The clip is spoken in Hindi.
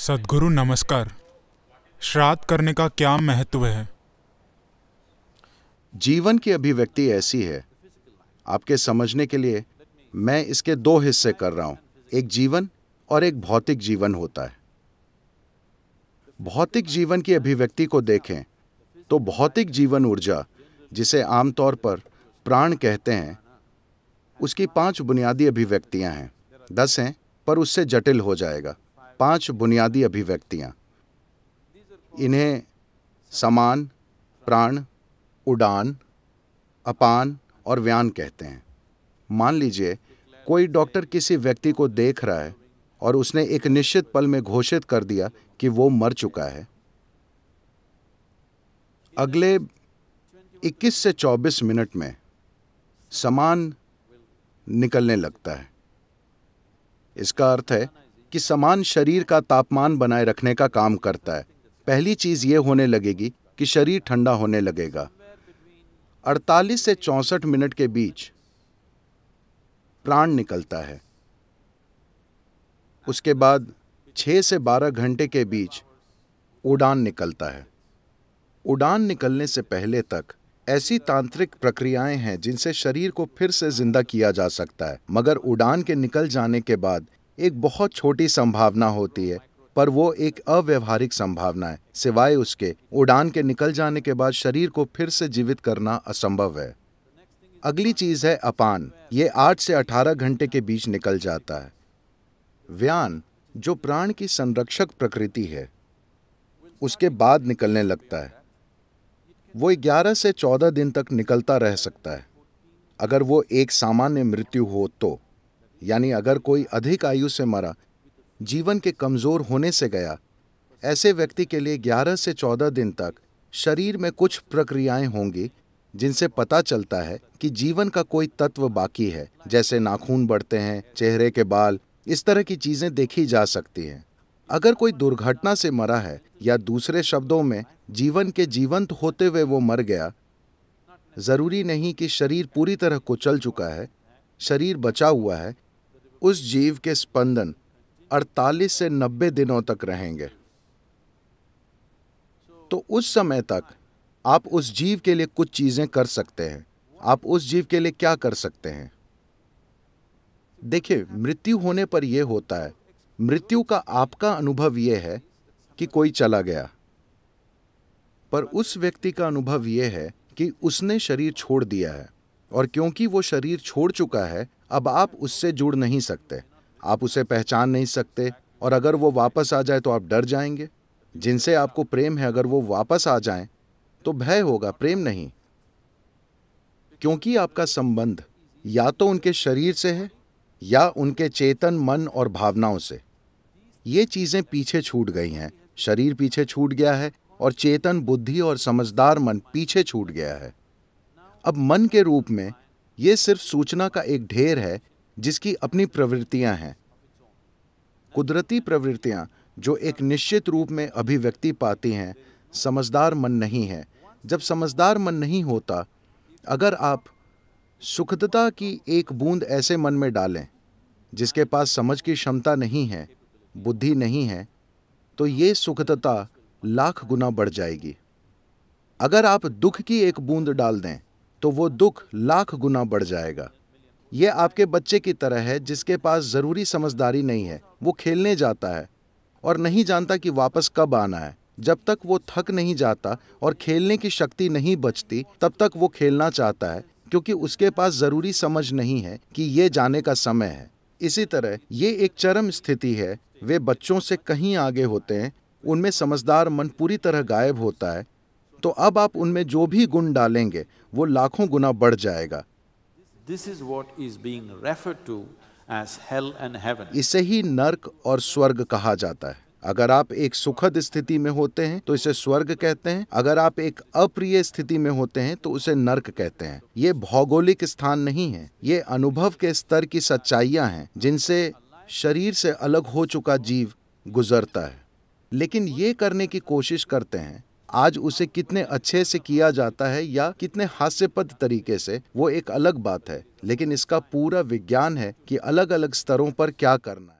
सदगुरु नमस्कार श्राद्ध करने का क्या महत्व है जीवन की अभिव्यक्ति ऐसी है आपके समझने के लिए मैं इसके दो हिस्से कर रहा हूं एक जीवन और एक भौतिक जीवन होता है भौतिक जीवन की अभिव्यक्ति को देखें तो भौतिक जीवन ऊर्जा जिसे आमतौर पर प्राण कहते हैं उसकी पांच बुनियादी अभिव्यक्तियां हैं दस हैं पर उससे जटिल हो जाएगा पांच बुनियादी अभिव्यक्तियां इन्हें समान प्राण उड़ान अपान और व्यान कहते हैं मान लीजिए कोई डॉक्टर किसी व्यक्ति को देख रहा है और उसने एक निश्चित पल में घोषित कर दिया कि वो मर चुका है अगले 21 से 24 मिनट में समान निकलने लगता है इसका अर्थ है कि समान शरीर का तापमान बनाए रखने का काम करता है पहली चीज़ ये होने लगेगी कि शरीर ठंडा होने लगेगा 48 से 64 मिनट के बीच प्राण निकलता है उसके बाद 6 से 12 घंटे के बीच उड़ान निकलता है उड़ान निकलने से पहले तक ऐसी तांत्रिक प्रक्रियाएं हैं जिनसे शरीर को फिर से जिंदा किया जा सकता है मगर उड़ान के निकल जाने के बाद एक बहुत छोटी संभावना होती है पर वो एक अव्यवहारिक संभावना है सिवाय उसके उड़ान के निकल जाने के बाद शरीर को फिर से जीवित करना असंभव है अगली चीज है अपान ये 8 से 18 घंटे के बीच निकल जाता है व्यान जो प्राण की संरक्षक प्रकृति है उसके बाद निकलने लगता है वो 11 से 14 दिन तक निकलता रह सकता है अगर वो एक सामान्य मृत्यु हो तो यानी अगर कोई अधिक आयु से मरा जीवन के कमज़ोर होने से गया ऐसे व्यक्ति के लिए 11 से 14 दिन तक शरीर में कुछ प्रक्रियाएं होंगी जिनसे पता चलता है कि जीवन का कोई तत्व बाकी है जैसे नाखून बढ़ते हैं चेहरे के बाल इस तरह की चीज़ें देखी जा सकती हैं अगर कोई दुर्घटना से मरा है या दूसरे शब्दों में जीवन के जीवंत होते हुए वो मर गया ज़रूरी नहीं कि शरीर पूरी तरह कुचल चुका है शरीर बचा हुआ है उस जीव के स्पंदन 48 से 90 दिनों तक रहेंगे तो उस समय तक आप उस जीव के लिए कुछ चीजें कर सकते हैं आप उस जीव के लिए क्या कर सकते हैं देखिए मृत्यु होने पर यह होता है मृत्यु का आपका अनुभव यह है कि कोई चला गया पर उस व्यक्ति का अनुभव यह है कि उसने शरीर छोड़ दिया है और क्योंकि वो शरीर छोड़ चुका है अब आप उससे जुड़ नहीं सकते आप उसे पहचान नहीं सकते और अगर वो वापस आ जाए तो आप डर जाएंगे जिनसे आपको प्रेम है अगर वो वापस आ जाए तो भय होगा प्रेम नहीं क्योंकि आपका संबंध या तो उनके शरीर से है या उनके चेतन मन और भावनाओं से ये चीज़ें पीछे छूट गई हैं शरीर पीछे छूट गया है और चेतन बुद्धि और समझदार मन पीछे छूट गया है अब मन के रूप में ये सिर्फ सूचना का एक ढेर है जिसकी अपनी प्रवृत्तियां हैं कुदरती प्रवृत्तियां जो एक निश्चित रूप में अभिव्यक्ति पाती हैं समझदार मन नहीं है जब समझदार मन नहीं होता अगर आप सुखदता की एक बूंद ऐसे मन में डालें जिसके पास समझ की क्षमता नहीं है बुद्धि नहीं है तो ये सुखदता लाख गुना बढ़ जाएगी अगर आप दुख की एक बूंद डाल दें तो वो दुख लाख गुना बढ़ जाएगा यह आपके बच्चे की तरह है जिसके पास ज़रूरी समझदारी नहीं है वो खेलने जाता है और नहीं जानता कि वापस कब आना है जब तक वो थक नहीं जाता और खेलने की शक्ति नहीं बचती तब तक वो खेलना चाहता है क्योंकि उसके पास ज़रूरी समझ नहीं है कि ये जाने का समय है इसी तरह ये एक चरम स्थिति है वे बच्चों से कहीं आगे होते हैं उनमें समझदार मन पूरी तरह गायब होता है तो अब आप उनमें जो भी गुण डालेंगे वो लाखों गुना बढ़ जाएगा इसे ही नर्क और स्वर्ग कहा जाता है अगर आप एक सुखद स्थिति में होते हैं तो इसे स्वर्ग कहते हैं अगर आप एक अप्रिय स्थिति में होते हैं तो उसे नर्क कहते हैं ये भौगोलिक स्थान नहीं है ये अनुभव के स्तर की सच्चाइयां हैं जिनसे शरीर से अलग हो चुका जीव गुजरता है लेकिन ये करने की कोशिश करते हैं आज उसे कितने अच्छे से किया जाता है या कितने हास्यपद तरीके से वो एक अलग बात है लेकिन इसका पूरा विज्ञान है कि अलग अलग स्तरों पर क्या करना है